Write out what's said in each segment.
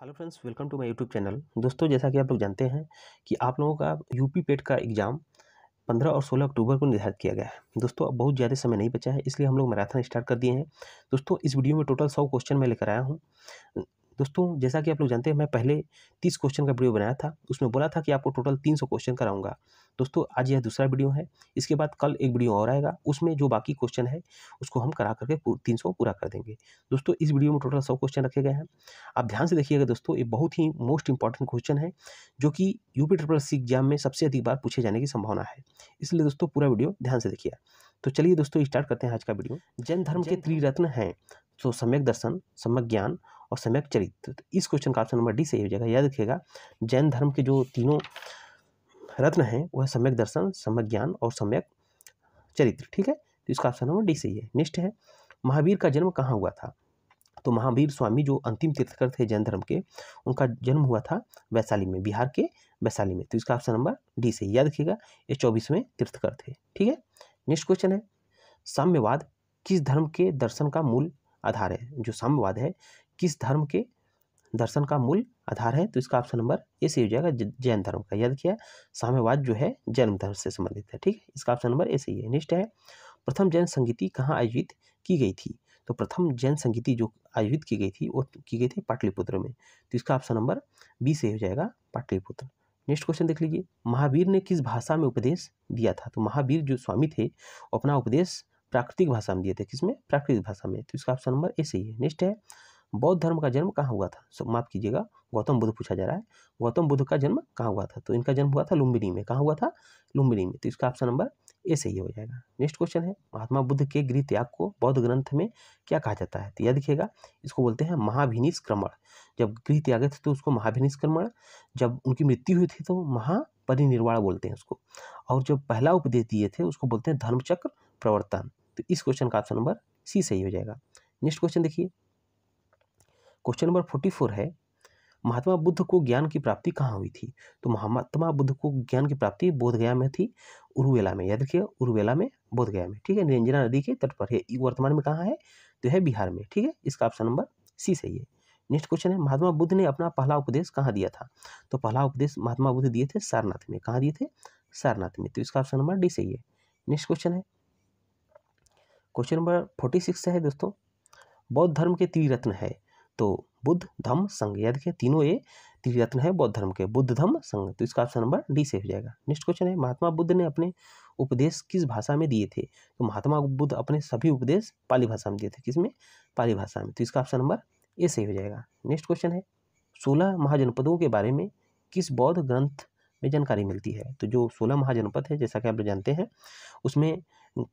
hello friends welcome to my YouTube channel दोस्तों जैसा कि आप लोग जानते हैं कि आप लोगों का यूपी पेट का एग्ज़ाम 15 और 16 अक्टूबर को निर्धारित किया गया है दोस्तों अब बहुत ज़्यादा समय नहीं बचा है इसलिए हम लोग मैराथन स्टार्ट कर दिए हैं दोस्तों इस वीडियो में टोटल सौ क्वेश्चन मैं लेकर आया हूँ दोस्तों जैसा कि आप लोग जानते हैं मैं पहले तीस क्वेश्चन का वीडियो बनाया था उसमें बोला था कि आपको टोटल तीन सौ क्वेश्चन कराऊंगा दोस्तों आज यह दूसरा वीडियो है इसके बाद कल एक वीडियो और आएगा उसमें जो बाकी क्वेश्चन है उसको हम करा करके तीन सौ पूरा कर देंगे दोस्तों इस वीडियो में टोटल सौ क्वेश्चन रखे गए हैं आप ध्यान से देखिएगा दोस्तों ये बहुत ही मोस्ट इंपॉर्टेंट क्वेश्चन है जो कि यूपी ट्रिपल सी एग्जाम में सबसे अधिक बार पूछे जाने की संभावना है इसलिए दोस्तों पूरा वीडियो ध्यान से देखिए तो चलिए दोस्तों स्टार्ट करते हैं आज का वीडियो जैन धर्म के त्रिरत्न हैं तो सम्यक दर्शन सम्यक ज्ञान और सम्यक चरित्र तो इस क्वेश्चन का ऑप्शन नंबर डी सही हो जाएगा याद रखिएगा जैन धर्म के जो तीनों रत्न हैं वह सम्यक दर्शन सम्यक ज्ञान और सम्यक चरित्र ठीक है तो इसका ऑप्शन नंबर डी सही है नेक्स्ट है महावीर का जन्म कहाँ हुआ था तो महावीर स्वामी जो अंतिम तीर्थकर थे जैन धर्म के उनका जन्म हुआ था वैशाली में बिहार के वैशाली में तो इसका ऑप्शन नंबर डी सही याद रखिएगा ये चौबीसवें तीर्थकर थे ठीक है नेक्स्ट क्वेश्चन है साम्यवाद किस धर्म के दर्शन का मूल आधार है जो साम्यवाद है किस धर्म के दर्शन का मूल आधार है तो इसका ऑप्शन नंबर ए सही हो जाएगा जैन धर्म का याद किया साम्यवाद जो है जैन धर्म से संबंधित है ठीक है इसका ऑप्शन नंबर ए सही है नेक्स्ट है प्रथम जैन संगीति कहाँ आयोजित की गई थी तो प्रथम जैन संगीति जो आयोजित की गई थी वो की गई थी पाटलिपुत्र में तो इसका ऑप्शन नंबर बी सही हो जाएगा पाटलिपुत्र नेक्स्ट क्वेश्चन देख लीजिए महावीर ने किस भाषा में उपदेश दिया था तो महावीर जो स्वामी थे अपना उपदेश प्राकृतिक भाषा में दिए थे किसमें प्राकृतिक भाषा में तो इसका ऑप्शन नंबर ए सही है नेक्स्ट है बौद्ध धर्म का जन्म कहाँ हुआ था सब माफ़ कीजिएगा गौतम बुद्ध पूछा जा रहा है गौतम बुद्ध का जन्म कहाँ हुआ था तो इनका जन्म हुआ था लुम्बिनी में कहाँ हुआ था लुम्बिनी में तो इसका ऑप्शन नंबर ए सही हो जाएगा नेक्स्ट क्वेश्चन है महात्मा बुद्ध के गृह त्याग को बौद्ध ग्रंथ में क्या कहा जाता है तो यह दिखेगा इसको बोलते हैं महाभिनिष्क्रमण जब गृह त्यागे थे तो उसको महाभिनिष्क्रमण जब उनकी मृत्यु हुई थी तो महापरिनिर्वाण बोलते हैं उसको और जब पहला उपदेश दिए थे उसको बोलते हैं धर्मचक्र प्रवर्तन तो इस क्वेश्चन का ऑप्शन नंबर सी सही हो जाएगा नेक्स्ट क्वेश्चन देखिए क्वेश्चन नंबर फोर्टी फोर है महात्मा बुद्ध को ज्ञान की प्राप्ति कहाँ हुई थी तो महात्मा बुद्ध को ज्ञान की प्राप्ति बोधगया में थी उर्वेला में याद रखिए उर्वेला में बोधगया में ठीक है निरंजना नदी के तट पर है वर्तमान में कहाँ है तो है बिहार में ठीक है इसका ऑप्शन नंबर सी सही है नेक्स्ट क्वेश्चन है महात्मा बुद्ध ने अपना पहला उपदेश कहाँ दिया था तो पहला उपदेश महात्मा बुद्ध दिए थे सारनाथ में कहाँ दिए थे सारनाथ में तो इसका ऑप्शन नंबर डी सही है नेक्स्ट क्वेश्चन है क्वेश्चन नंबर फोर्टी सिक्स है दोस्तों बौद्ध धर्म के त्रिरत्न है तो बुद्ध धम्म संघ याद रखिए तीनों ये त्रिरत्न है बौद्ध धर्म के बुद्ध धम्म संघ तो इसका ऑप्शन नंबर डी से हो जाएगा नेक्स्ट क्वेश्चन है महात्मा बुद्ध ने अपने उपदेश किस भाषा में दिए थे तो महात्मा बुद्ध अपने सभी उपदेश पाली भाषा में दिए थे किस में पाली भाषा में तो इसका ऑप्शन नंबर ए सही हो जाएगा नेक्स्ट क्वेश्चन है सोलह महाजनपदों के बारे में किस बौद्ध ग्रंथ में जानकारी मिलती है तो जो सोलह महाजनपद है जैसा कि आप जानते हैं उसमें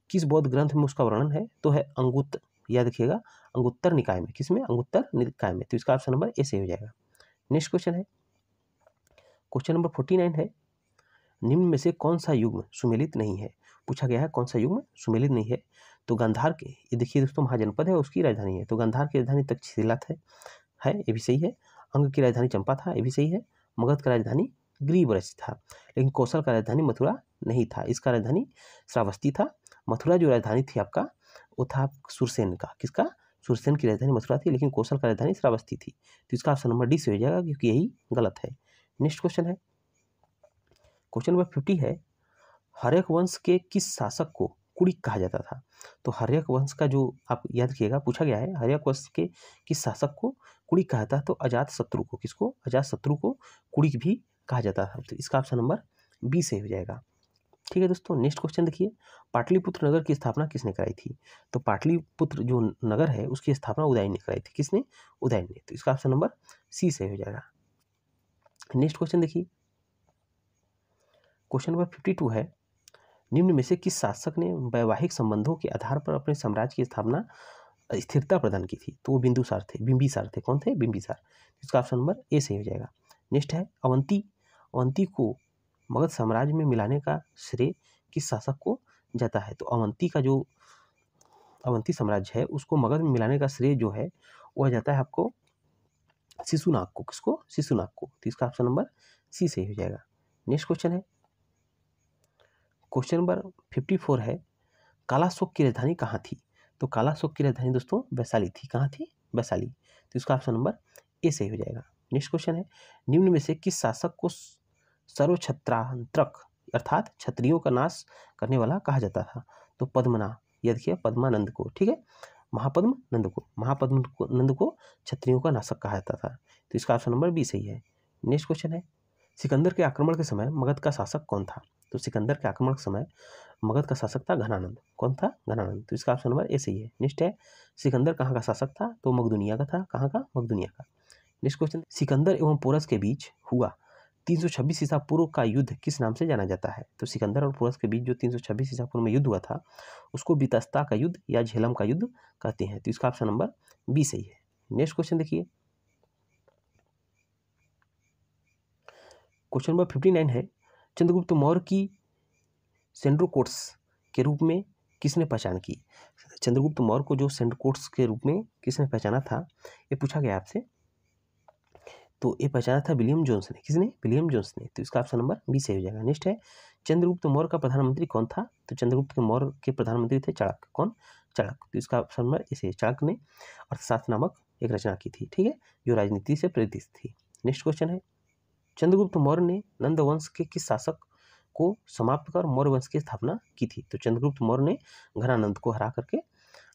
किस बौद्ध ग्रंथ में उसका वर्णन है तो है अंगुत याद रखिएगा अंगुत्तर निकाय में किस में अंगुत्तर निकाय में तो इसका ऑप्शन नंबर ए सही हो जाएगा नेक्स्ट क्वेश्चन है क्वेश्चन नंबर फोर्टी नाइन है निम्न में से कौन सा युग्म सुमेलित नहीं है पूछा गया है कौन सा युग्म सुमेलित नहीं है तो गंधार के ये देखिए दोस्तों महाजनपद है उसकी राजधानी है तो गंधार की राजधानी तक्षशिला है है ये भी सही है अंग की राजधानी चंपा था ये भी सही है मगध का राजधानी ग्रीवरस था लेकिन कौशल का राजधानी मथुरा नहीं था इसका राजधानी श्रावस्ती था मथुरा जो राजधानी थी आपका था सुरसेन का किसका सुरसेन की राजधानी मथुरा थी लेकिन कौशल का राजधानी श्रावस्ती थी तो इसका ऑप्शन नंबर डी से हो जाएगा क्योंकि यही गलत है नेक्स्ट क्वेश्चन है क्वेश्चन नंबर फिफ्टी है हरेक वंश के किस शासक को कुड़िक कहा जाता था तो हरेक वंश का जो आप याद रखिएगा पूछा गया है हरेक वंश के किस शासक को कुड़िक कहा जाता तो अजात शत्रु को किसको अजात शत्रु को कुड़िक भी कहा जाता था तो इसका ऑप्शन नंबर बी से हो जाएगा ठीक है दोस्तों नेक्स्ट क्वेश्चन देखिए पाटलिपुत्र नगर की स्थापना किसने कराई थी तो पाटलिपुत्र जो नगर है उसकी स्थापना उदयन ने कराई थी किसने उदयन ने तो इसका ऑप्शन नंबर सी सही हो जाएगा नेक्स्ट क्वेश्चन देखिए क्वेश्चन नंबर फिफ्टी टू है निम्न में से किस शासक ने वैवाहिक संबंधों के आधार पर अपने साम्राज्य की स्थापना स्थिरता प्रदान की थी तो वो बिंदुसार थे बिंबिसार थे कौन थे बिंबिसार इसका ऑप्शन नंबर ए सही हो जाएगा नेक्स्ट है अवंती अवंती को मगध साम्राज्य में मिलाने का श्रेय किस शासक को जाता है तो अवंती का जो अवंती साम्राज्य है उसको मगध में मिलाने का श्रेय जो है वह जाता है आपको शिशुनाग को किसको शिशुनाग को तो इसका ऑप्शन नंबर सी सही हो जाएगा नेक्स्ट क्वेश्चन है क्वेश्चन नंबर फिफ्टी फोर है कालाशोक की राजधानी कहाँ थी तो कालाशोक की राजधानी दोस्तों वैशाली थी कहाँ थी वैशाली तो इसका ऑप्शन नंबर ए सही हो जाएगा नेक्स्ट क्वेश्चन है निम्न में से किस शासक को सर्वक्षत्रांतक अर्थात क्षत्रियों का नाश करने वाला कहा जाता था तो पद्मना यह देखिए पद्मानंद को ठीक है महापद्म नंद को महापद्म नंद को क्षत्रियों का नाशक कहा जाता था तो इसका ऑप्शन नंबर बी सही है नेक्स्ट क्वेश्चन है सिकंदर के आक्रमण के समय मगध का शासक कौन था तो सिकंदर के आक्रमण के समय मगध का शासक था घनानंद कौन था घनानंद तो इसका ऑप्शन नंबर ए सही है नेक्स्ट है सिकंदर कहाँ का शासक था तो मगदुनिया का था कहाँ का मगदुनिया का नेक्स्ट क्वेश्चन सिकंदर एवं पोरस के बीच हुआ तीन सौ छब्बीस ईसा पूर्व का युद्ध किस नाम से जाना जाता है तो सिकंदर और पुरस के बीच जो तीन सौ छब्बीस ईसा पूर्व में युद्ध हुआ था उसको बीतस्ता का युद्ध या झेलम का युद्ध कहते हैं तो इसका ऑप्शन नंबर बी सही है नेक्स्ट क्वेश्चन देखिए क्वेश्चन नंबर फिफ्टी नाइन है चंद्रगुप्त मौर्य की सेंड्रोकोट्स के रूप में किसने पहचान की चंद्रगुप्त मौर्य को जो सेंड्रोकोट्स के रूप में किसने पहचाना था ये पूछा गया आपसे तो ये पहचाना था विलियम जोन्स ने किसने विलियम जोन्स ने तो इसका ऑप्शन नंबर बी सही हो जाएगा नेक्स्ट है चंद्रगुप्त मौर्य का प्रधानमंत्री कौन था तो चंद्रगुप्त के मौर्य के प्रधानमंत्री थे चाणक कौन चाणक तो इसका ऑप्शन नंबर इसे चाणक ने अर्थशास्त्र नामक एक रचना की थी ठीक है जो राजनीति से प्रेरित थी नेक्स्ट क्वेश्चन है चंद्रगुप्त मौर्य ने नंदवंश के किस शासक को समाप्त कर मौर्य वंश की स्थापना की थी तो चंद्रगुप्त मौर्य ने घनानंद को हरा करके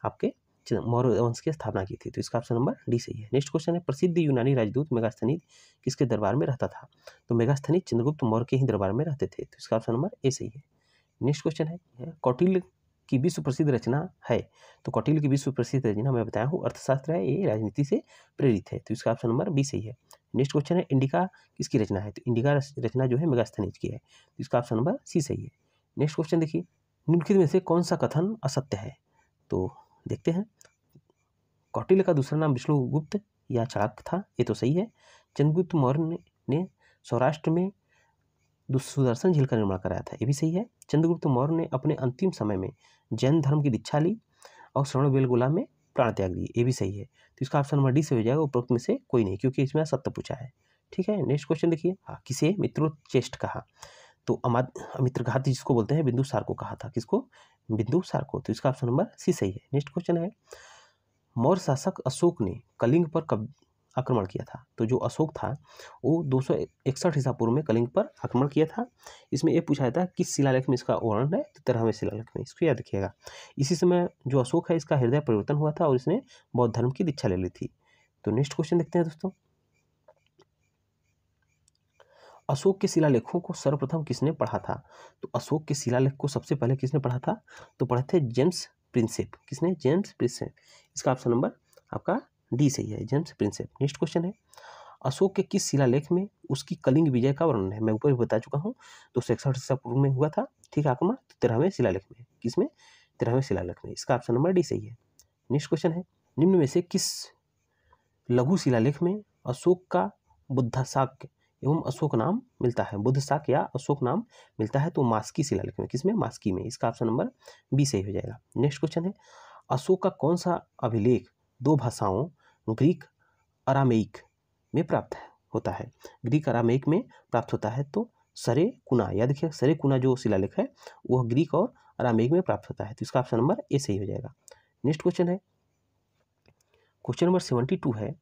आपके मौर्य वंश की स्थापना की थी तो इसका ऑप्शन नंबर डी सही है नेक्स्ट क्वेश्चन है प्रसिद्ध यूनानी राजदूत मेगास्थनीज किसके दरबार में रहता था तो मेगास्थनीज चंद्रगुप्त मौर्य के ही दरबार में रहते थे तो इसका ऑप्शन नंबर ए सही है नेक्स्ट क्वेश्चन है कौटिल की विश्व प्रसिद्ध रचना है तो कौटिल की विश्व प्रसिद्ध रचना मैं बताया हूँ अर्थशास्त्र है ये राजनीति से प्रेरित है तो इसका ऑप्शन नंबर बी सही है नेक्स्ट क्वेश्चन है इंडिका किसकी रचना है तो इंडिका रचना जो है मेगास्थनीज की है तो इसका ऑप्शन नंबर सी सही है नेक्स्ट क्वेश्चन देखिए निम्नलिखित में से कौन सा कथन असत्य है तो देखते हैं कौटिल्य का दूसरा नाम विष्णुगुप्त या चाणक्य था ये तो सही है चंद्रगुप्त मौर्य ने सौराष्ट्र में सुदर्शन झील का निर्माण कराया था ये भी सही है चंद्रगुप्त मौर्य ने अपने अंतिम समय में जैन धर्म की दीक्षा ली और श्रवण बेलगोला में प्राण त्याग दिए ये भी सही है तो इसका ऑप्शन नंबर डी से हो जाएगा उपरोक्त में से कोई नहीं क्योंकि इसमें सत्य पूछा है ठीक है नेक्स्ट क्वेश्चन देखिए हाँ किसे मित्रोचेष्ट कहा तो अमाद मित्रघाती जिसको बोलते हैं सार को कहा था किसको सार को तो इसका ऑप्शन नंबर सी सही है नेक्स्ट क्वेश्चन है मौर्य शासक अशोक ने कलिंग पर कब आक्रमण किया था तो जो अशोक था वो दो सौ इकसठ ईसा पूर्व में कलिंग पर आक्रमण किया था इसमें ये पूछा जाता है किस शिलालेख में इसका वर्णन है तो तेरहवें शिलालेख में इसको याद रखिएगा इसी समय जो अशोक है इसका हृदय परिवर्तन हुआ था और इसने बौद्ध धर्म की दीक्षा ले ली थी तो नेक्स्ट क्वेश्चन देखते हैं दोस्तों अशोक के शिलालेखों को सर्वप्रथम किसने पढ़ा था तो अशोक के शिलालेख को सबसे पहले किसने पढ़ा था तो पढ़े थे जेम्स प्रिंसेप किसने जेम्स प्रिंसेप इसका ऑप्शन नंबर आपका डी सही है जेम्स प्रिंसेप नेक्स्ट क्वेश्चन है अशोक के किस शिलालेख में उसकी कलिंग विजय का वर्णन है मैं ऊपर भी बता चुका हूँ दो सौ इकसठ पूर्व में हुआ था ठीक आक्रमण तेरहवें तो शिलालेख में किस में तेरहवें शिलालेख में इसका ऑप्शन नंबर डी सही है नेक्स्ट क्वेश्चन है निम्न में से किस लघु शिलालेख में अशोक का बुद्धाशाक्य एवं अशोक नाम मिलता है बुद्ध शाक या अशोक नाम मिलता है तो मास्की शिलालेख में किसमें मास्की में इसका ऑप्शन नंबर बी सही हो जाएगा नेक्स्ट क्वेश्चन है अशोक का कौन सा अभिलेख दो भाषाओं ग्रीक अरामेक में प्राप्त है होता है ग्रीक अरामेक में प्राप्त होता है तो सरे कुना या देखिए सरे कुना जो शिलालेख है वह ग्रीक और अरामेक में प्राप्त होता है तो इसका ऑप्शन नंबर ए सही हो जाएगा नेक्स्ट क्वेश्चन है क्वेश्चन नंबर सेवेंटी टू है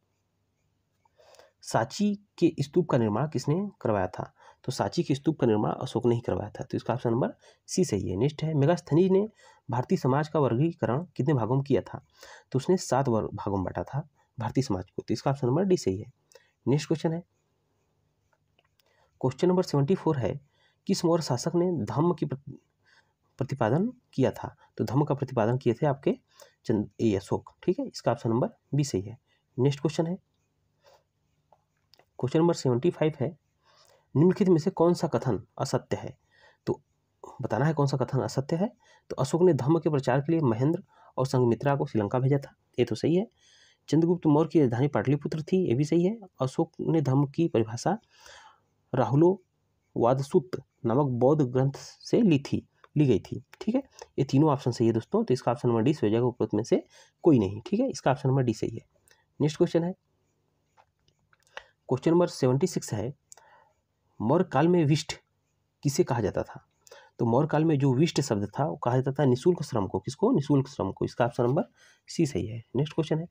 साची के स्तूप का निर्माण किसने करवाया था तो सांची के स्तूप का निर्माण अशोक ने ही करवाया था तो इसका ऑप्शन नंबर सी सही है नेक्स्ट है मेगास्थनीज ने भारतीय समाज का वर्गीकरण कितने भागों में किया था तो उसने सात वर्ग भागों में बांटा था भारतीय समाज को तो इसका ऑप्शन नंबर डी सही है नेक्स्ट क्वेश्चन है क्वेश्चन नंबर सेवेंटी फोर है किस मौर्य शासक ने धम्म की प्रतिपादन किया था तो धम्म का प्रतिपादन किए थे आपके चंद ए अशोक ठीक है इसका ऑप्शन नंबर बी सही है नेक्स्ट क्वेश्चन है क्वेश्चन नंबर सेवेंटी फाइव है निम्नलिखित में से कौन सा कथन असत्य है तो बताना है कौन सा कथन असत्य है तो अशोक ने धम्म के प्रचार के लिए महेंद्र और संगमित्रा को श्रीलंका भेजा था ये तो सही है चंद्रगुप्त मौर्य की राजधानी पाटलिपुत्र थी ये भी सही है अशोक ने धम्म की परिभाषा राहुलो वादसूत नामक बौद्ध ग्रंथ से ली थी ली गई थी ठीक है ये तीनों ऑप्शन सही है दोस्तों तो इसका ऑप्शन नंबर डी सोजा के जाएगा में से कोई नहीं ठीक है इसका ऑप्शन नंबर डी सही है नेक्स्ट क्वेश्चन है क्वेश्चन नंबर सेवेंटी सिक्स है मौर्य काल में विष्ट किसे कहा जाता था तो मौर्य काल में जो विष्ट शब्द था वो कहा जाता था निःशुल्क श्रम को किसको निःशुल्क श्रम को इसका ऑप्शन नंबर सी सही है नेक्स्ट क्वेश्चन है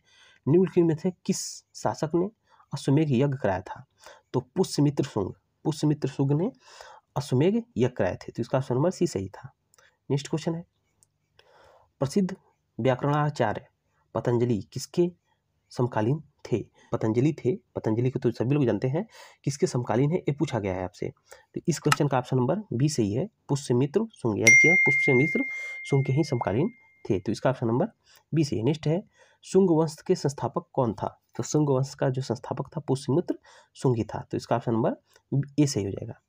निम्नलिखित में से किस शासक ने अश्वमेघ यज्ञ कराया था तो पुष्यमित्र सुंग पुष्यमित्र सुंग ने अश्वमेघ यज्ञ कराए थे तो इसका ऑप्शन नंबर सी सही था नेक्स्ट क्वेश्चन है प्रसिद्ध व्याकरणाचार्य पतंजलि किसके समकालीन थे पतंजलि थे पतंजलि को तो सभी लोग जानते हैं किसके समकालीन है ये पूछा गया है आपसे तो इस क्वेश्चन का ऑप्शन नंबर बी सही है पुष्य मित्र सुंग याद किया पुष्य मित्र सुंग के ही समकालीन थे तो इसका ऑप्शन नंबर बी सही नेक्स्ट है सुंग वंश के संस्थापक कौन था तो सुंग वंश का जो संस्थापक था पुष्यमित्र सुंगी था तो इसका ऑप्शन नंबर ए सही हो जाएगा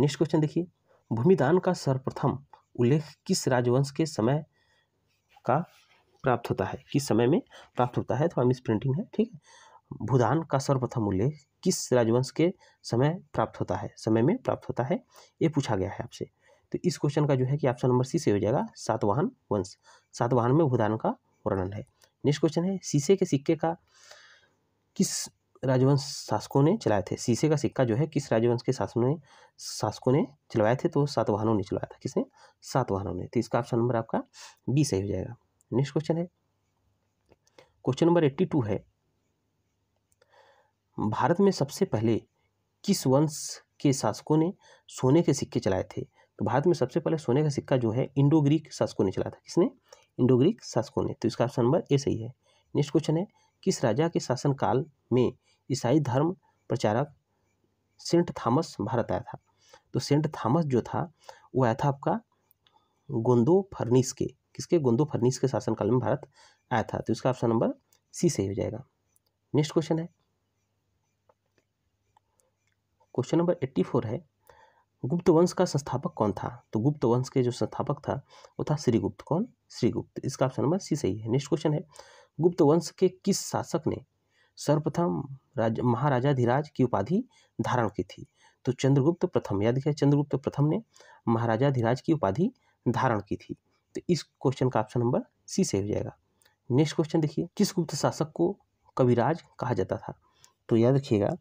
नेक्स्ट क्वेश्चन देखिए भूमिदान का सर्वप्रथम उल्लेख किस राजवंश के समय का प्राप्त होता है किस समय में प्राप्त होता है थोड़ा मिस प्रिंटिंग है ठीक है भूदान का सर्वप्रथम उल्लेख किस राजवंश के समय प्राप्त होता है समय में प्राप्त होता है ये पूछा गया है आपसे तो इस क्वेश्चन का जो है कि ऑप्शन नंबर सी से हो जाएगा सातवाहन वंश सातवाहन में भूदान का वर्णन है नेक्स्ट क्वेश्चन है शीशे के सिक्के का किस राजवंश शासकों ने चलाए थे शीशे का सिक्का जो है किस राजवंश के शासनों ने शासकों ने चलवाए थे तो सातवाहनों ने चलाया था किसने सातवाहनों ने तो इसका ऑप्शन नंबर आपका बी सही हो जाएगा नेक्स्ट क्वेश्चन है क्वेश्चन नंबर एट्टी टू है भारत में सबसे पहले किस वंश के शासकों ने सोने के सिक्के चलाए थे तो भारत में सबसे पहले सोने का सिक्का जो है इंडो ग्रीक शासकों ने चलाया था किसने इंडो ग्रीक शासकों ने तो इसका ऑप्शन नंबर ए सही है नेक्स्ट क्वेश्चन है किस राजा के शासनकाल में ईसाई धर्म प्रचारक सेंट थॉमस भारत आया था तो सेंट थॉमस जो था वो आया था आपका गोंदो फर्नीस के किसके गोंदो फर्नीस के शासनकाल में भारत आया था तो इसका ऑप्शन नंबर सी सही हो जाएगा नेक्स्ट क्वेश्चन है क्वेश्चन नंबर एट्टी फोर है गुप्त वंश का संस्थापक कौन था तो गुप्त वंश के जो संस्थापक था वो था श्रीगुप्त कौन श्रीगुप्त इसका ऑप्शन नंबर सी सही है नेक्स्ट क्वेश्चन है गुप्त वंश के किस शासक ने सर्वप्रथम राज महाराजा धीराज की उपाधि धारण की थी तो चंद्रगुप्त प्रथम याद किया चंद्रगुप्त प्रथम ने महाराजा धीराज की उपाधि धारण की थी तो इस क्वेश्चन का ऑप्शन नंबर सी सही हो जाएगा नेक्स्ट क्वेश्चन देखिए किस गुप्त शासक को कविराज कहा जाता था तो याद रखिएगा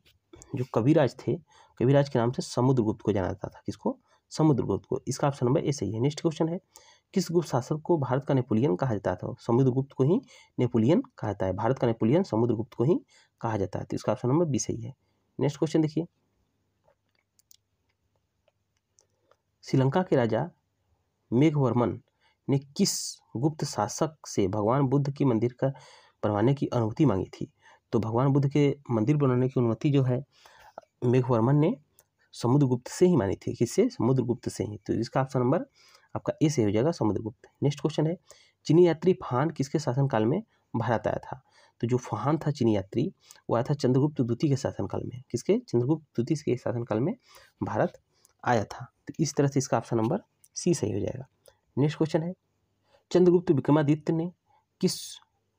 जो कविराज थे कविराज के नाम से समुद्रगुप्त को जाना जाता था किसको समुद्रगुप्त को इसका ऑप्शन नंबर ए सही है नेक्स्ट क्वेश्चन है किस गुप्त शासक को भारत का नेपोलियन कहा जाता था समुद्रगुप्त को ही नेपोलियन कहा जाता है भारत का नेपोलियन समुद्रगुप्त को ही कहा जाता है तो इसका ऑप्शन नंबर बी सही है नेक्स्ट क्वेश्चन देखिए श्रीलंका के राजा मेघवर्मन ने किस गुप्त शासक से भगवान बुद्ध की मंदिर का बनवाने की अनुमति मांगी थी तो भगवान बुद्ध के मंदिर बनाने की अनुमति जो है मेघवर्मन ने समुद्रगुप्त से ही मानी थी किससे समुद्रगुप्त से ही तो इसका ऑप्शन नंबर आपका ए से हो जाएगा समुद्रगुप्त नेक्स्ट क्वेश्चन है चीनी यात्री फहान किसके शासनकाल में भारत आया था तो जो फहान था चीनी यात्री वो आया था चंद्रगुप्त द्वितीय के शासनकाल में किसके चंद्रगुप्त द्वितीय के शासनकाल में भारत आया था तो इस तरह से इसका ऑप्शन नंबर सी सही हो जाएगा नेक्स्ट क्वेश्चन है चंद्रगुप्त विक्रमादित्य ने किस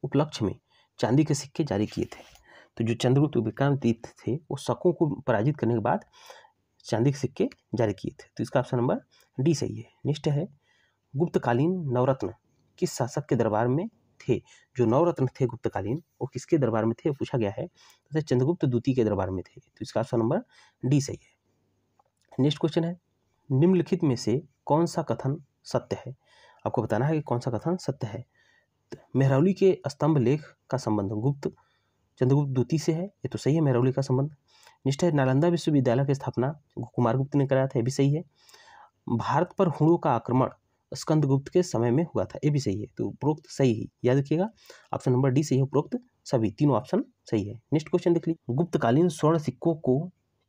उपलक्ष्य में चांदी के सिक्के जारी किए थे तो जो चंद्रगुप्त विक्रम तीर्थ थे वो शकों को पराजित करने के बाद चांदी के सिक्के जारी किए थे तो इसका ऑप्शन नंबर डी सही है नेक्स्ट है गुप्तकालीन नवरत्न किस शासक के दरबार में थे जो नवरत्न थे गुप्तकालीन वो किसके दरबार में थे पूछा गया है तो चंद्रगुप्त द्वितीय के दरबार में थे तो इसका ऑप्शन नंबर डी सही है नेक्स्ट क्वेश्चन है निम्नलिखित में से कौन सा कथन सत्य है आपको बताना है कि कौन सा कथन सत्य है तो मेहरौली के स्तंभ लेख का संबंध गुप्त चंद्रगुप्त द्वितीय से है ये तो सही है मेहरौली का संबंध निष्ठा है नालंदा विश्वविद्यालय की स्थापना कुमार गुप्त ने कराया था ये भी सही है भारत पर हुड़ों का आक्रमण स्कंदगुप्त के समय में हुआ था ये भी सही है तो उपरोक्त सही ही याद रखिएगा ऑप्शन नंबर डी सही है उपरोक्त सभी तीनों ऑप्शन सही है नेक्स्ट क्वेश्चन देख लीजिए गुप्तकालीन स्वर्ण सिक्कों को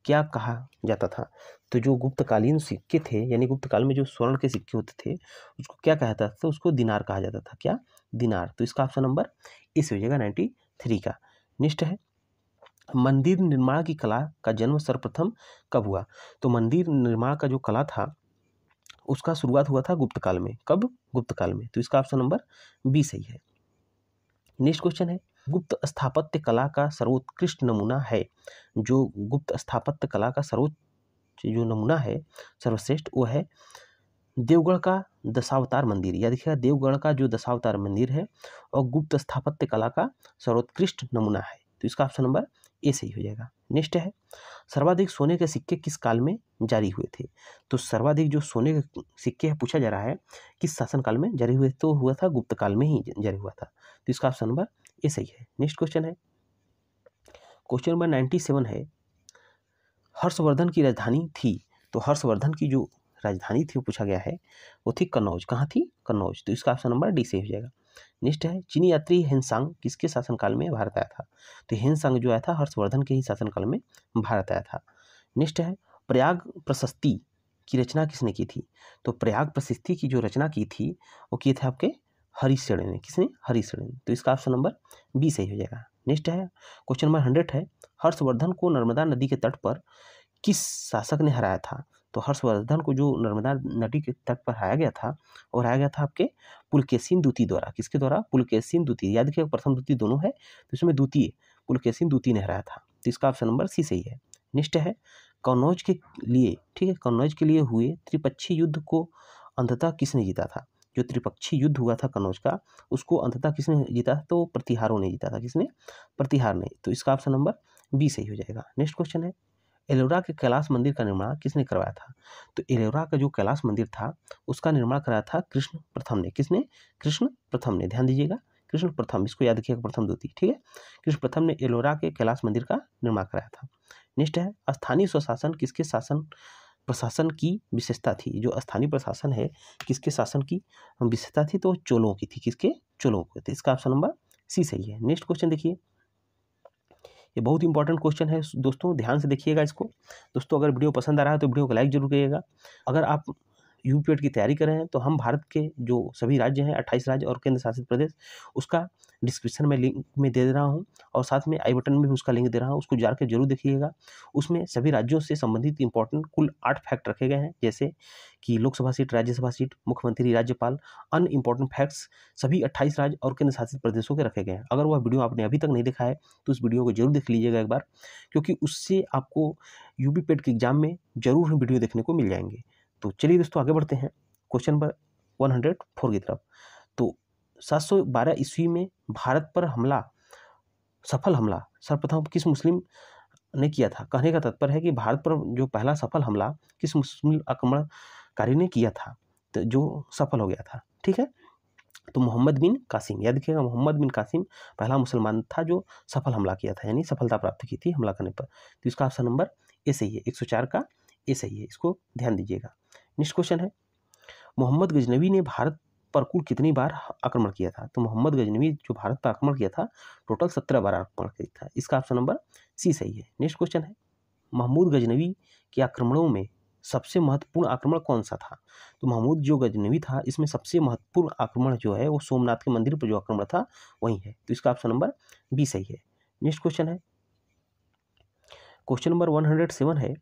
क्या कहा जाता था तो जो गुप्तकालीन सिक्के थे यानी गुप्त काल में जो स्वर्ण के सिक्के होते थे उसको क्या कहा जाता था उसको दिनार कहा जाता था क्या दिनार तो इसका ऑप्शन नंबर इस हो जाएगा नाइन्टी थ्री का निष्ठ है मंदिर निर्माण की कला का जन्म सर्वप्रथम कब हुआ तो मंदिर निर्माण का जो कला था उसका शुरुआत हुआ था गुप्त काल में कब गुप्त काल में तो इसका ऑप्शन नंबर बी सही है नेक्स्ट क्वेश्चन है गुप्त स्थापत्य कला का सर्वोत्कृष्ट नमूना है जो गुप्त स्थापत्य कला का सर्वोच्च जो नमूना है सर्वश्रेष्ठ वो है देवगढ़ का दशावतार मंदिर या देखिएगा देवगढ़ का जो दशावतार मंदिर है और गुप्त स्थापत्य कला का सर्वोत्कृष्ट नमूना है तो इसका ऑप्शन नंबर ए सही हो जाएगा नेक्स्ट है सर्वाधिक सोने के सिक्के किस काल में जारी हुए थे तो सर्वाधिक जो सोने के सिक्के है पूछा जा रहा है किस शासन काल में जारी हुए तो हुआ था गुप्त काल में ही जारी हुआ था तो इसका ऑप्शन नंबर ए सही है नेक्स्ट क्वेश्चन है क्वेश्चन नंबर नाइन्टी सेवन है हर्षवर्धन की राजधानी थी तो हर्षवर्धन की जो राजधानी थी वो पूछा गया है वो थी कन्नौज कहाँ थी कन्नौज तो इसका ऑप्शन नंबर डी से हो जाएगा नेक्स्ट है चीनी यात्री हेनसांग किसके शासनकाल में भारत आया था तो हेनसांग जो आया था हर्षवर्धन के ही शासनकाल में भारत आया था नेक्स्ट है प्रयाग प्रशस्ति की रचना किसने की थी तो प्रयाग प्रशस्ति की जो रचना की थी वो किए थे आपके हरिशरण ने किसने हरिशरण ने तो इसका ऑप्शन नंबर बी सही हो जाएगा नेक्स्ट है क्वेश्चन नंबर हंड्रेड है हर्षवर्धन को नर्मदा नदी के तट पर किस शासक ने हराया था तो हर्षवर्धन को जो नर्मदा नदी के तट पर हराया गया था और हराया गया था आपके पुलकेसिन द्वितीय द्वारा किसके द्वारा पुलकेसिन द्वितीय याद रखिए प्रथम द्वितीय दोनों है तो इसमें द्वितीय पुलकेसिन द्वितीय ने हराया था तो इसका ऑप्शन नंबर सी सही है नेक्स्ट है कन्नौज के लिए ठीक है कन्नौज के लिए हुए त्रिपक्षीय युद्ध को अंधता किसने जीता था जो त्रिपक्षीय युद्ध हुआ था कन्नौज का उसको अंधता किसने जीता तो प्रतिहारों ने जीता था किसने प्रतिहार ने तो इसका ऑप्शन नंबर बी सही हो जाएगा नेक्स्ट क्वेश्चन है एलोरा के कैलाश मंदिर का निर्माण किसने करवाया था तो एलोरा का जो कैलाश मंदिर था उसका निर्माण कराया था कृष्ण प्रथम ने किसने कृष्ण प्रथम ने ध्यान दीजिएगा कृष्ण प्रथम इसको याद रखिएगा प्रथम द्वितीय ठीक है कृष्ण प्रथम ने एलोरा के कैलाश मंदिर का निर्माण कराया था नेक्स्ट है स्थानीय स्वशासन किसके शासन प्रशासन की विशेषता थी जो स्थानीय प्रशासन है किसके शासन की विशेषता थी तो चोलों की थी किसके चोलों की थी इसका ऑप्शन नंबर सी सही है नेक्स्ट क्वेश्चन देखिए ये बहुत इंपॉर्टेंट क्वेश्चन है दोस्तों ध्यान से देखिएगा इसको दोस्तों अगर वीडियो पसंद आ रहा है तो वीडियो को लाइक जरूर करिएगा अगर आप यू पी की तैयारी कर रहे हैं तो हम भारत के जो सभी राज्य हैं अट्ठाईस राज्य और केंद्र शासित प्रदेश उसका डिस्क्रिप्शन में लिंक में दे, दे रहा हूँ और साथ में आई बटन में भी उसका लिंक दे रहा हूँ उसको जाकर जरूर देखिएगा उसमें सभी राज्यों से संबंधित इंपॉर्टेंट कुल आठ फैक्ट रखे गए हैं जैसे कि लोकसभा सीट राज्यसभा सीट मुख्यमंत्री राज्यपाल अन्य इंपॉर्टेंट फैक्ट्स सभी अट्ठाईस राज्य और केंद्र शासित प्रदेशों के रखे गए हैं अगर वह वीडियो आपने अभी तक नहीं देखा है तो उस वीडियो को जरूर देख लीजिएगा एक बार क्योंकि उससे आपको यू पेड के एग्जाम में जरूर वीडियो देखने को मिल जाएंगे तो चलिए दोस्तों आगे बढ़ते हैं question number one hundred four की तरफ तो सात सौ बारह ईस्वी में भारत पर हमला सफल हमला सर्वप्रथम किस मुस्लिम ने किया था कहने का तत्पर है कि भारत पर जो पहला सफल हमला किस मुस्लिम आक्रमणकारी ने किया था तो जो सफल हो गया था ठीक है तो मोहम्मद बिन कासिम याद रखिएगा मोहम्मद बिन कासिम पहला मुसलमान था जो सफल हमला किया था यानी सफलता प्राप्त की थी हमला करने पर तो इसका ऑप्शन नंबर ए सही है एक सौ चार का ए सही है इसको ध्यान दीजिएगा नेक्स्ट क्वेश्चन है मोहम्मद गजनवी ने भारत पर कुल कितनी बार आक्रमण किया था तो मोहम्मद गजनवी जो भारत पर आक्रमण किया था टोटल सत्रह बार आक्रमण किया था इसका ऑप्शन नंबर सी सही है नेक्स्ट क्वेश्चन है महमूद गजनवी के आक्रमणों में सबसे महत्वपूर्ण आक्रमण कौन सा था तो महमूद जो गजनवी था इसमें सबसे महत्वपूर्ण आक्रमण जो है वो सोमनाथ के मंदिर पर जो आक्रमण था वही है तो इसका ऑप्शन नंबर बी सही है नेक्स्ट क्वेश्चन है question number one hundred seven है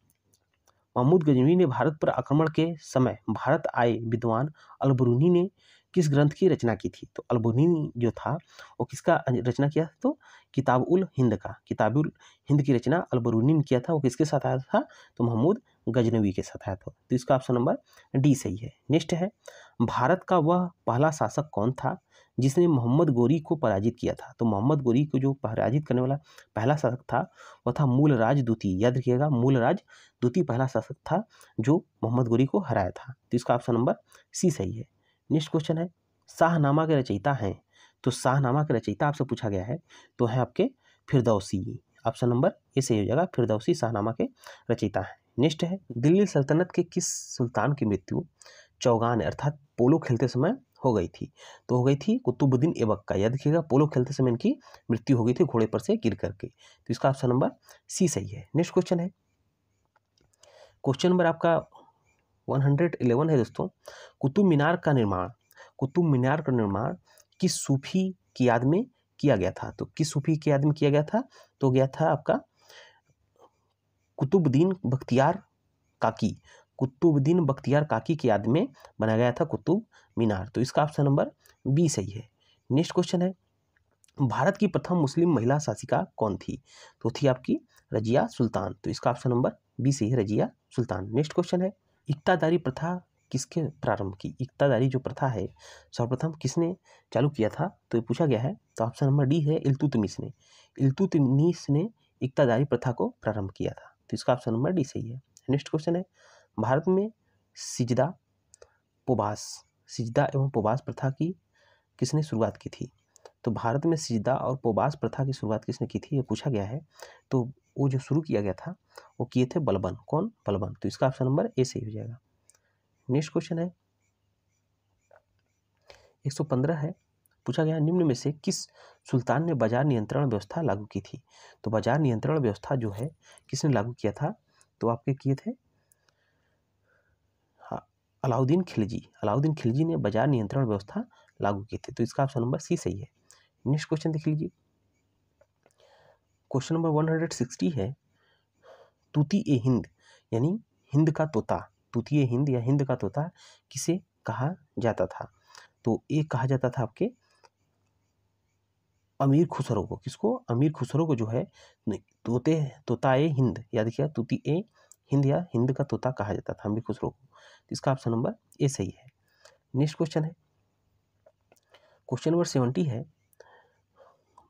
महमूद गजनवी ने भारत पर आक्रमण के समय भारत आए विद्वान अलबरूनी ने किस ग्रंथ की रचना की थी तो अलबरूनी जो था वो किसका रचना किया था तो किताब उल हिंद का किताब उल हिंद की रचना अलबरूनी ने किया था वो किसके साथ आया था तो महमूद गजनवी के साथ आया था तो इसका ऑप्शन नंबर डी सही है नेक्स्ट है भारत का वह पहला शासक कौन था जिसने मोहम्मद गोरी को पराजित किया था तो मोहम्मद गोरी को जो पराजित करने वाला पहला शासक था वह था मूलराज द्वितीय याद रखिएगा मूलराज द्वितीय पहला शासक था जो मोहम्मद गोरी को हराया था तो इसका ऑप्शन नंबर सी सही है नेक्स्ट क्वेश्चन है शाहनामा के रचयिता हैं तो शाहनामा के रचयिता आपसे पूछा गया है तो है आपके फिरदौसी ऑप्शन नंबर ए सही हो जाएगा फिरदौसी शाहनामा के रचयिता है नेक्स्ट है दिल्ली सल्तनत के किस सुल्तान की मृत्यु चौगान अर्थात पोलो खेलते समय हो गई थी तो हो गई थी कुतुबुद्दीन एबक का याद रखिएगा पोलो खेलते समय इनकी मृत्यु हो गई थी घोड़े पर से गिर करके तो इसका ऑप्शन नंबर सी सही है नेक्स्ट क्वेश्चन है क्वेश्चन नंबर आपका वन हंड्रेड इलेवन है दोस्तों कुतुब मीनार का निर्माण कुतुब मीनार का निर्माण किस सूफी की याद में किया गया था तो किस सूफी की याद में किया गया था तो गया था आपका कुतुबुद्दीन बख्तियार काकी कुतुबुद्दीन बख्तियार काकी की याद में बनाया गया था कुतुब मीनार तो इसका ऑप्शन नंबर बी सही है नेक्स्ट क्वेश्चन है भारत की प्रथम मुस्लिम महिला शासिका कौन थी तो थी आपकी रजिया सुल्तान तो इसका ऑप्शन नंबर बी सही है रजिया सुल्तान नेक्स्ट क्वेश्चन है इकतादारी प्रथा किसके प्रारंभ की इकतादारी जो प्रथा है सर्वप्रथम किसने चालू किया था तो ये पूछा गया है तो ऑप्शन नंबर डी है इल्तुतमिस ने इल्तुतमिस ने इकतादारी प्रथा को प्रारंभ किया था तो इसका ऑप्शन नंबर डी सही है नेक्स्ट क्वेश्चन है भारत में सिजदा पुबास सिजदा एवं पुबास प्रथा की किसने शुरुआत की थी तो भारत में सिजदा और पुबास प्रथा की शुरुआत किसने की थी ये पूछा गया है तो वो जो शुरू किया गया था वो किए थे बलबन कौन बलबन तो इसका ऑप्शन नंबर ए सही हो जाएगा नेक्स्ट क्वेश्चन है 115 है पूछा गया निम्न में से किस सुल्तान ने बाजार नियंत्रण व्यवस्था लागू की थी तो बाजार नियंत्रण व्यवस्था जो है किसने लागू किया था तो आपके किए थे अलाउद्दीन खिलजी अलाउद्दीन खिलजी ने बाजार नियंत्रण व्यवस्था लागू की थी तो इसका ऑप्शन नंबर सी सही है नेक्स्ट क्वेश्चन देख लीजिए question number one hundred sixty है तूती ए हिंद यानी हिंद का तोता तूती ए हिंद या हिंद का तोता किसे कहा जाता था तो ये कहा जाता था आपके अमीर खुसरो को किसको अमीर खुसरो को जो है तोते तोता ए हिंद याद किया तूती ए हिंद या हिंद का तोता कहा जाता था अमीर खुसरो को इसका ऑप्शन नंबर ए सही है नेक्स्ट क्वेश्चन है क्वेश्चन नंबर सेवेंटी है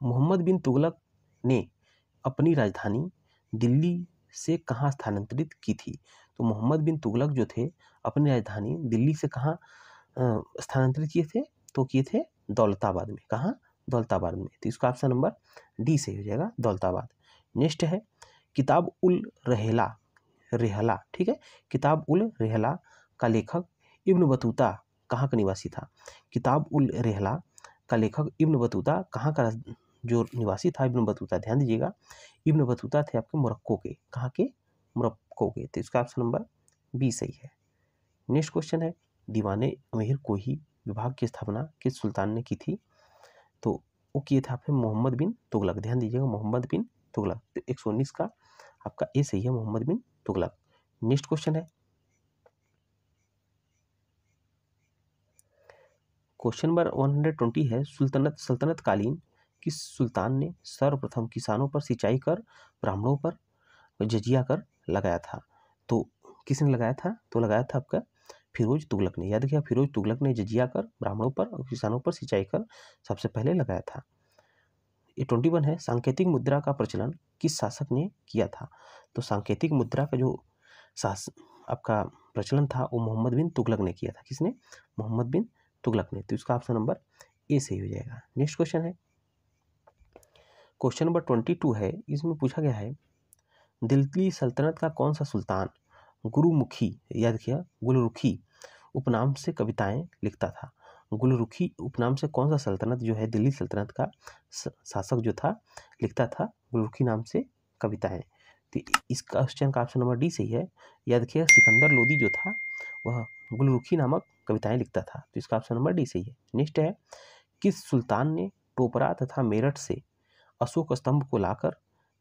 मोहम्मद बिन तुगलक ने अपनी राजधानी दिल्ली से कहाँ स्थानांतरित की थी तो मोहम्मद बिन तुगलक जो थे अपनी राजधानी दिल्ली से कहाँ स्थानांतरित किए थे तो किए थे दौलताबाद में कहाँ दौलताबाद में तो इसका ऑप्शन नंबर डी सही हो जाएगा दौलताबाद नेक्स्ट है किताब उल रहेला रेहला ठीक है किताब उल रेहला का लेखक इब्न बतूता कहाँ का निवासी था किताब उल रेहला का लेखक इब्न बतूता कहाँ का जो निवासी था इब्न बतूता ध्यान दीजिएगा इब्न बतूता थे आपके मुरक्को के कहाँ के मुरक्को के तो इसका ऑप्शन नंबर बी सही है नेक्स्ट क्वेश्चन है दीवाने अमीर को ही विभाग की स्थापना किस सुल्तान ने की थी तो वो किए थे आपके मोहम्मद बिन तुगलक ध्यान दीजिएगा मोहम्मद बिन तुगलक तो एक सौ उन्नीस का आपका ए सही है मोहम्मद बिन तुगलक नेक्स्ट क्वेश्चन है question number one hundred twenty है सुल्तनत सल्तनत कालीन किस सुल्तान ने सर्वप्रथम किसानों पर सिंचाई कर ब्राह्मणों पर जजिया कर लगाया था तो किसने लगाया था तो लगाया था आपका फिरोज तुगलक ने याद किया फिरोज तुगलक ने जजिया कर ब्राह्मणों पर और किसानों पर सिंचाई कर सबसे पहले लगाया था ये ट्वेंटी वन है सांकेतिक मुद्रा का प्रचलन किस शासक ने किया था तो सांकेतिक मुद्रा का जो शास आपका प्रचलन था वो मोहम्मद बिन तुगलक ने किया था किसने मोहम्मद बिन तुगलक तो ने तो इसका ऑप्शन नंबर ए सही हो जाएगा नेक्स्ट क्वेश्चन है क्वेश्चन नंबर ट्वेंटी टू है इसमें पूछा गया है दिल्ली सल्तनत का कौन सा सुल्तान गुरुमुखी याद किया गुलरुखी उपनाम से कविताएं लिखता था गुलरुखी उपनाम से कौन सा सल्तनत जो है दिल्ली सल्तनत का शासक जो था लिखता था गुलरुखी नाम से कविताएं तो इस क्वेश्चन का ऑप्शन नंबर डी सही है याद किया सिकंदर लोदी जो था वह गुलरुखी नामक कविताएं लिखता था तो इसका ऑप्शन नंबर डी सही है नेक्स्ट है किस सुल्तान ने टोपरा तथा मेरठ से अशोक स्तंभ को लाकर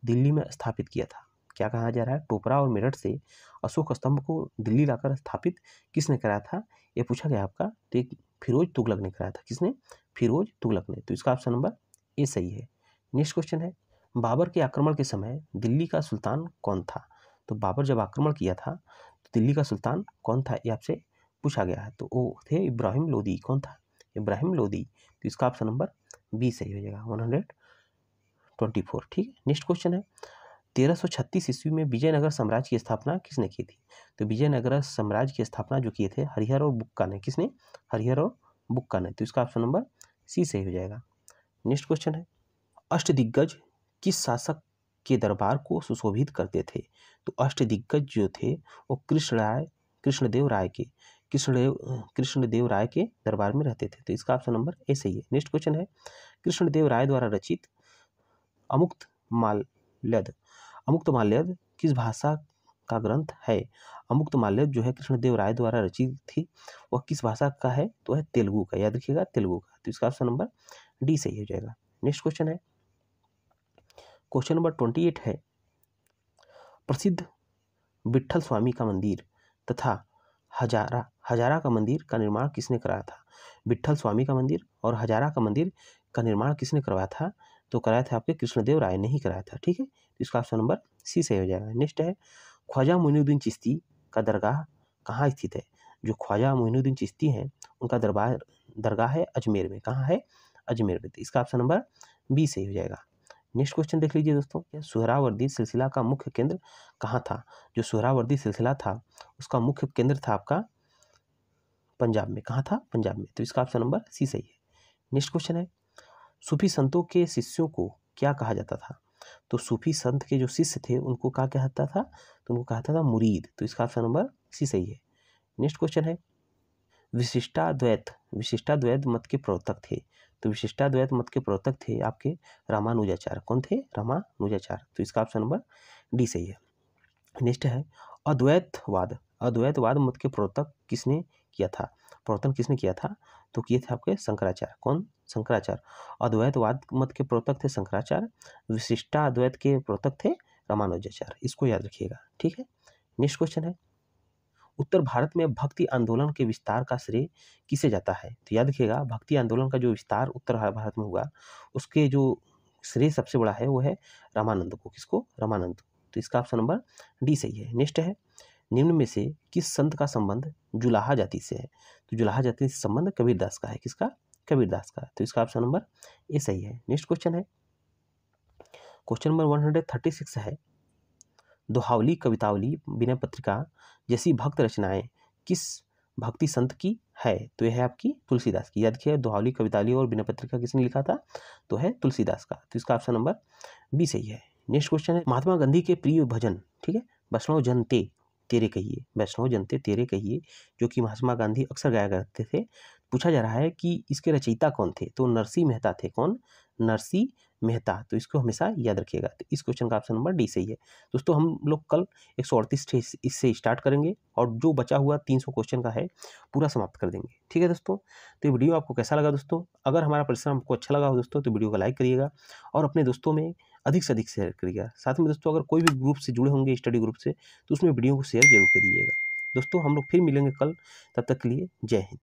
दिल्ली में स्थापित किया था क्या कहा जा रहा है टोपरा और मेरठ से अशोक स्तंभ को दिल्ली लाकर स्थापित किसने कराया था ये पूछा गया आपका तो एक फिरोज तुगलक ने कराया था किसने फिरोज तुगलक ने तो इसका ऑप्शन नंबर ए सही है नेक्स्ट क्वेश्चन है बाबर के आक्रमण के समय दिल्ली का सुल्तान कौन था तो बाबर जब आक्रमण किया था तो दिल्ली का सुल्तान कौन था ये आपसे पूछा गया है तो वो थे इब्राहिम लोदी कौन था इब्राहिम लोदी तो इसका ऑप्शन नंबर बी सही हो जाएगा वन हंड्रेड ट्वेंटी फोर ठीक है नेक्स्ट क्वेश्चन है तेरह सौ छत्तीस ईस्वी में विजयनगर साम्राज्य की स्थापना किसने की थी तो विजयनगर साम्राज्य की स्थापना जो किए थे हरिहर और बुक्का ने किसने हरिहर और बुक्का ने तो इसका ऑप्शन नंबर सी सही हो जाएगा नेक्स्ट क्वेश्चन है अष्ट दिग्गज किस शासक के दरबार को सुशोभित करते थे तो अष्ट दिग्गज जो थे वो कृष्ण राय कृष्णदेव राय के कृष्णदेव कृष्णदेव राय के दरबार में रहते थे तो इसका ऑप्शन नंबर ए सही है नेक्स्ट क्वेश्चन है कृष्णदेव राय द्वारा रचित अमुक्त माल्यद अमुक्त माल्यद किस भाषा का ग्रंथ है अमुक्त माल्यद जो है कृष्णदेव राय द्वारा रचित थी वह किस भाषा का है तो है तेलुगु का याद रखिएगा तेलुगु का तो इसका ऑप्शन नंबर डी सही हो जाएगा नेक्स्ट क्वेश्चन है क्वेश्चन नंबर ट्वेंटी एट है प्रसिद्ध विट्ठल स्वामी का मंदिर तथा हजारा हजारा का मंदिर का निर्माण किसने कराया था विट्ठल स्वामी का मंदिर और हजारा का मंदिर का निर्माण किसने करवाया था तो कराया था आपके कृष्णदेव राय ने ही कराया था ठीक है तो इसका ऑप्शन नंबर सी सही हो जाएगा नेक्स्ट है ख्वाजा मोइनुद्दीन चिश्ती का दरगाह कहाँ स्थित है जो ख्वाजा मोनुद्दीन चिश्ती हैं उनका दरबार दरगाह है अजमेर में कहाँ है अजमेर में तो इसका ऑप्शन नंबर बी सही हो जाएगा नेक्स्ट क्वेश्चन देख लीजिए दोस्तों सुहरावर्दी सिलसिला का मुख्य केंद्र कहाँ था जो सुहरावर्दी सिलसिला था उसका मुख्य केंद्र था आपका पंजाब में कहाँ था पंजाब में तो इसका ऑप्शन नंबर सी सही है नेक्स्ट क्वेश्चन है सूफी संतों के शिष्यों को क्या कहा जाता था तो सूफी संत के जो शिष्य थे उनको कहा क्या कहता था तो उनको कहा जाता था मुरीद तो इसका ऑप्शन नंबर सी सही है नेक्स्ट क्वेश्चन है विशिष्टाद्वैत विशिष्टाद्वैत मत के प्रवर्तक थे तो विशिष्टाद्वैत मत के प्रवर्तक थे आपके रामानुजाचार्य कौन थे रामानुजाचार्य तो इसका ऑप्शन नंबर डी सही है नेक्स्ट है अद्वैतवाद अद्वैतवाद मत के प्रवर्तक किसने किया था प्रवर्तन किसने किया था तो किए थे आपके शंकराचार्य कौन शंकराचार्य अद्वैतवाद मत के प्रवर्तक थे शंकराचार्य विशिष्टा अद्वैत के प्रवर्तक थे रामानुजाचार्य इसको याद रखिएगा ठीक है नेक्स्ट क्वेश्चन है उत्तर भारत में भक्ति आंदोलन के विस्तार का श्रेय किसे जाता है तो याद रखिएगा भक्ति आंदोलन का जो विस्तार उत्तर भारत में हुआ उसके जो श्रेय सबसे बड़ा है वो है रामानंद को किसको रामानंद तो इसका ऑप्शन नंबर डी सही है नेक्स्ट है निम्न में से किस संत का संबंध जुलाहा जाति से है तो जुलाहा जाति से संबंध कबीरदास का है किसका कबीरदास का तो इसका ऑप्शन नंबर ए सही है नेक्स्ट क्वेश्चन है question number one hundred thirty six है दोहावली कवितावली विनय पत्रिका जैसी भक्त रचनाएं किस भक्ति संत की है तो यह है आपकी तुलसीदास की याद किया दोहावली कवितावली और विनय पत्रिका किसने लिखा था तो है तुलसीदास का तो इसका ऑप्शन नंबर बी सही है नेक्स्ट क्वेश्चन है महात्मा गांधी के प्रिय भजन ठीक है वैष्णव जनते तेरे कहिए वैष्णव जनते तेरे कहिए जो कि महात्मा गांधी अक्सर गाया करते थे पूछा जा रहा है कि इसके रचयिता कौन थे तो नरसी मेहता थे कौन नरसी मेहता तो इसको हमेशा याद रखिएगा तो इस क्वेश्चन का ऑप्शन नंबर डी सही है दोस्तों हम लोग कल एक सौ अड़तीस इससे स्टार्ट करेंगे और जो बचा हुआ तीन सौ क्वेश्चन का है पूरा समाप्त कर देंगे ठीक है दोस्तों तो ये वीडियो आपको कैसा लगा दोस्तों अगर हमारा परिश्रम आपको अच्छा लगा हो दोस्तों तो वीडियो को लाइक करिएगा और अपने दोस्तों में अधिक से अधिक शेयर करिएगा साथ में दोस्तों अगर कोई भी ग्रुप से जुड़े होंगे स्टडी ग्रुप से तो उसमें वीडियो को शेयर जरूर करिएगा दोस्तों हम लोग फिर मिलेंगे कल तब तक के लिए जय हिंद